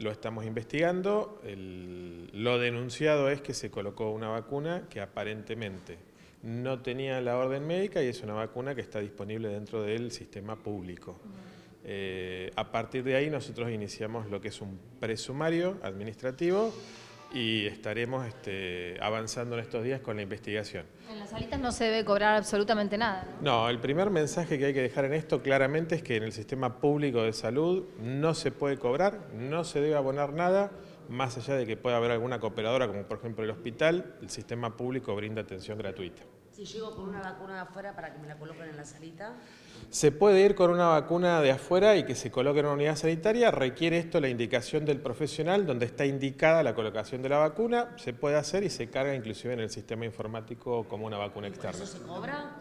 Lo estamos investigando. lo denunciado es que se colocó una vacuna que aparentemente no tenía la orden médica y es una vacuna que está disponible dentro del sistema público. Eh, a partir de ahí nosotros iniciamos lo que es un presumario administrativo y estaremos este, avanzando en estos días con la investigación. En las salitas no se debe cobrar absolutamente nada. ¿no? no, el primer mensaje que hay que dejar en esto claramente es que en el sistema público de salud no se puede cobrar, no se debe abonar nada, más allá de que pueda haber alguna cooperadora, como por ejemplo el hospital, el sistema público brinda atención gratuita. Si llego con una vacuna de afuera para que me la coloquen en la salita. Se puede ir con una vacuna de afuera y que se coloque en una unidad sanitaria. Requiere esto la indicación del profesional donde está indicada la colocación de la vacuna. Se puede hacer y se carga inclusive en el sistema informático como una vacuna externa. ¿Eso se cobra?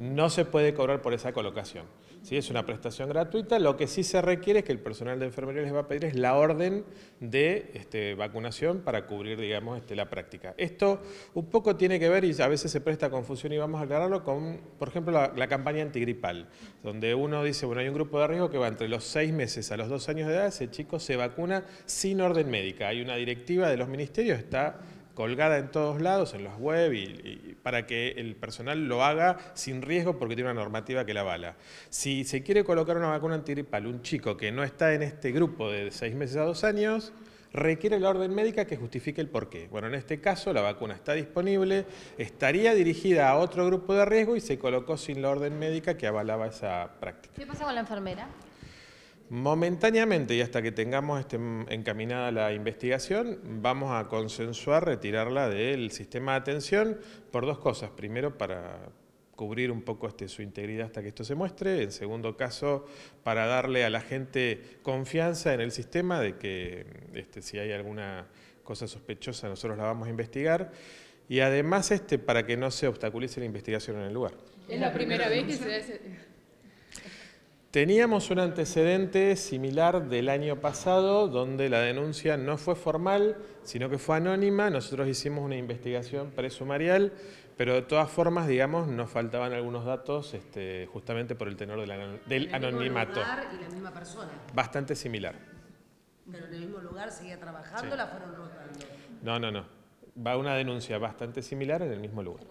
no se puede cobrar por esa colocación. ¿sí? Es una prestación gratuita, lo que sí se requiere es que el personal de enfermería les va a pedir es la orden de este, vacunación para cubrir digamos, este, la práctica. Esto un poco tiene que ver, y a veces se presta confusión y vamos a aclararlo, con, por ejemplo, la, la campaña antigripal, donde uno dice, bueno, hay un grupo de riesgo que va entre los seis meses a los dos años de edad, ese chico se vacuna sin orden médica. Hay una directiva de los ministerios, está colgada en todos lados, en los web, y, para que el personal lo haga sin riesgo porque tiene una normativa que la avala. Si se quiere colocar una vacuna antiripal, un chico que no está en este grupo de seis meses a dos años, requiere la orden médica que justifique el porqué. Bueno, en este caso la vacuna está disponible, estaría dirigida a otro grupo de riesgo y se colocó sin la orden médica que avalaba esa práctica. ¿Qué pasa con la enfermera? Momentáneamente y hasta que tengamos este, encaminada la investigación, vamos a consensuar retirarla del sistema de atención por dos cosas. Primero, para cubrir un poco este, su integridad hasta que esto se muestre. En segundo caso, para darle a la gente confianza en el sistema de que este, si hay alguna cosa sospechosa nosotros la vamos a investigar. Y además, este, para que no se obstaculice la investigación en el lugar. Es la primera vez que se hace... Teníamos un antecedente similar del año pasado, donde la denuncia no fue formal, sino que fue anónima. Nosotros hicimos una investigación presumarial, pero de todas formas, digamos, nos faltaban algunos datos este, justamente por el tenor del, anonimato. la misma persona. Bastante similar. Pero en el mismo lugar seguía trabajando, la fueron rotando. No, no, no. Va una denuncia bastante similar en el mismo lugar.